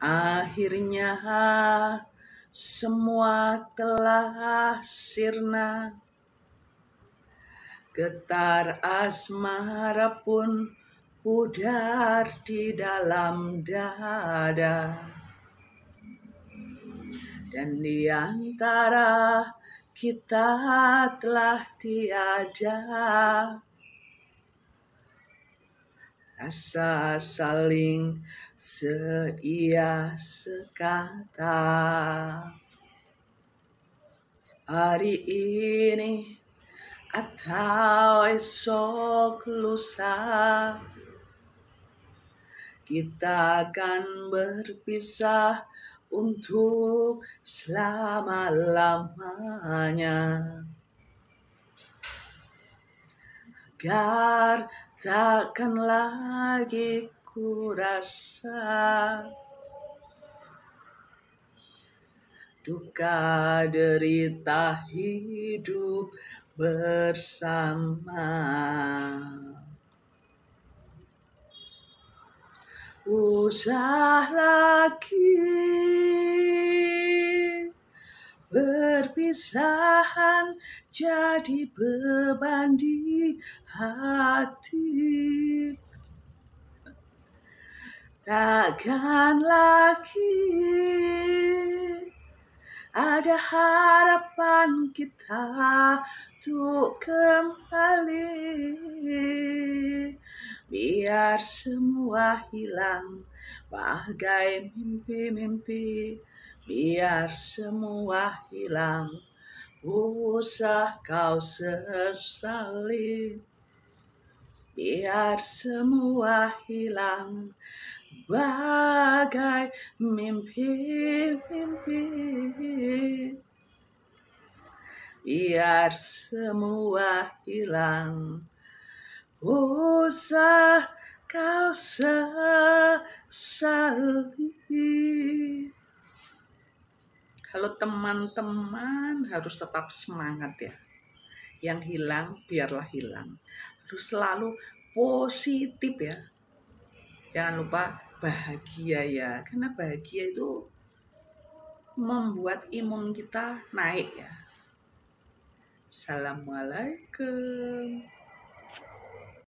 Akhirnya ah, semua telah sirna. Getar asmara pun pudar di dalam dada. Dan di antara kita telah tiada rasa saling seia sekata. Hari ini atau esok lusa kita akan berpisah untuk selama-lamanya agar takkan lagi ku rasa duka derita hidup bersama usah lagi Perpisahan jadi beban di hati Takkan lagi ada harapan kita untuk kembali biar semua hilang bagai mimpi-mimpi biar semua hilang usah kau sesali biar semua hilang bagai mimpi-mimpi biar semua hilang usah kau sesali. Halo teman-teman, harus tetap semangat ya. Yang hilang, biarlah hilang. Harus selalu positif ya. Jangan lupa bahagia ya, karena bahagia itu membuat imun kita naik ya. Assalamualaikum.